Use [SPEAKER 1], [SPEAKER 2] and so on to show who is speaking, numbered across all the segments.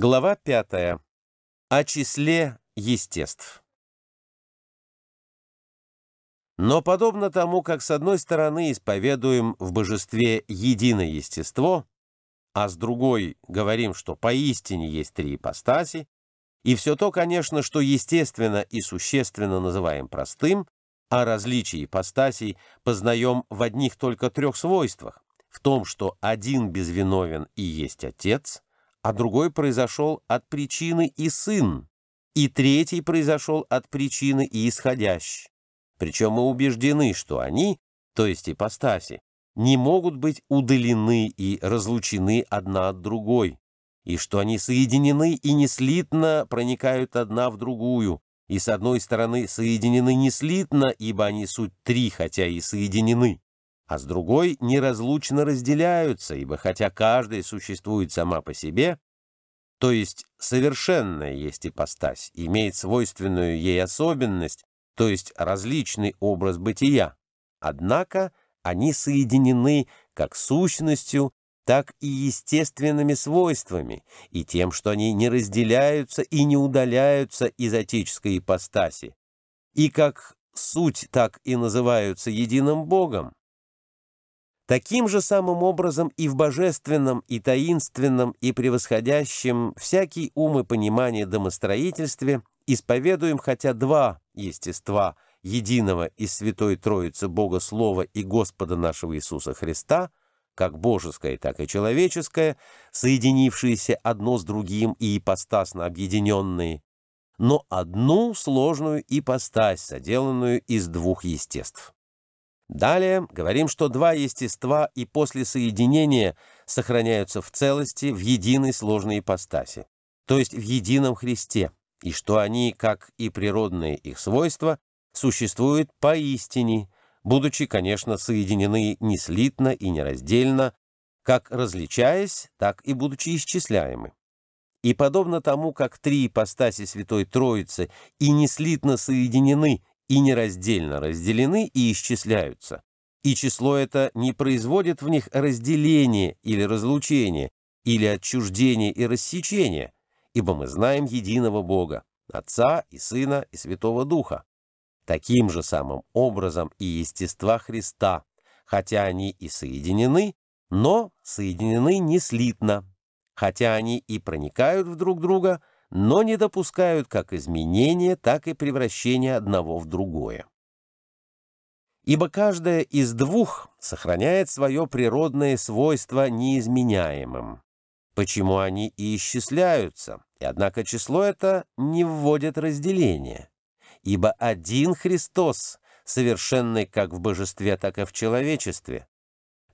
[SPEAKER 1] Глава 5. О числе естеств. Но подобно тому, как с одной стороны исповедуем в божестве единое естество, а с другой говорим, что поистине есть три ипостаси, и все то, конечно, что естественно и существенно называем простым, а различие ипостасей познаем в одних только трех свойствах, в том, что один безвиновен и есть Отец – а другой произошел от причины и сын, и третий произошел от причины и исходящий. Причем мы убеждены, что они, то есть ипостаси, не могут быть удалены и разлучены одна от другой, и что они соединены и неслитно проникают одна в другую, и с одной стороны соединены неслитно, ибо они суть три, хотя и соединены, а с другой неразлучно разделяются, ибо хотя каждая существует сама по себе, то есть совершенная есть ипостась, имеет свойственную ей особенность, то есть различный образ бытия, однако они соединены как сущностью, так и естественными свойствами, и тем, что они не разделяются и не удаляются из отеческой ипостаси, и как суть так и называются единым Богом, Таким же самым образом и в божественном, и таинственном, и превосходящем всякий ум и понимание домостроительстве исповедуем хотя два естества единого из Святой Троицы Бога Слова и Господа нашего Иисуса Христа, как божеское, так и человеческое, соединившиеся одно с другим и ипостасно объединенные, но одну сложную ипостась, соделанную из двух естеств. Далее говорим, что два естества и после соединения сохраняются в целости, в единой сложной ипостаси, то есть в едином Христе, и что они, как и природные их свойства, существуют поистине, будучи, конечно, соединены не слитно и нераздельно, как различаясь, так и будучи исчисляемы. И подобно тому, как три ипостаси Святой Троицы и неслитно соединены и нераздельно разделены и исчисляются, и число это не производит в них разделение или разлучение, или отчуждение и рассечение, ибо мы знаем единого Бога, Отца и Сына и Святого Духа. Таким же самым образом и естества Христа, хотя они и соединены, но соединены не слитно, хотя они и проникают в друг друга, но не допускают как изменения, так и превращения одного в другое. Ибо каждая из двух сохраняет свое природное свойство неизменяемым, почему они и исчисляются, и однако число это не вводит разделения, ибо один Христос, совершенный как в божестве, так и в человечестве,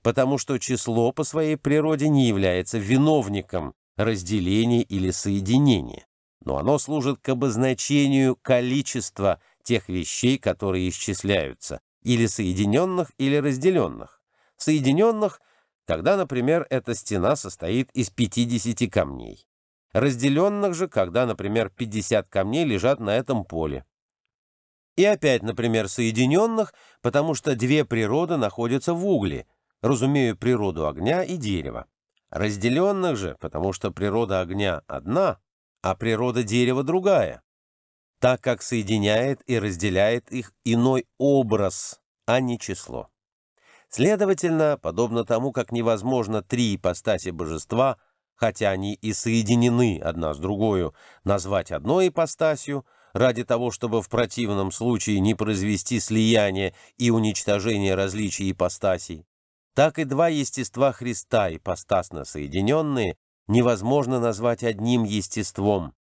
[SPEAKER 1] потому что число по своей природе не является виновником разделение или соединение, но оно служит к обозначению количества тех вещей, которые исчисляются, или соединенных, или разделенных. Соединенных, когда, например, эта стена состоит из 50 камней. Разделенных же, когда, например, 50 камней лежат на этом поле. И опять, например, соединенных, потому что две природы находятся в угле, разумею природу огня и дерева разделенных же, потому что природа огня одна, а природа дерева другая, так как соединяет и разделяет их иной образ, а не число. Следовательно, подобно тому, как невозможно три ипостаси божества, хотя они и соединены одна с другой, назвать одной ипостасью, ради того, чтобы в противном случае не произвести слияние и уничтожение различий ипостасей, так и два естества Христа, ипостасно соединенные, невозможно назвать одним естеством,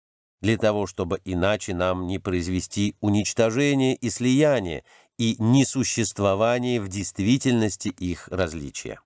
[SPEAKER 1] для того, чтобы иначе нам не произвести уничтожение и слияние и несуществование в действительности их различия.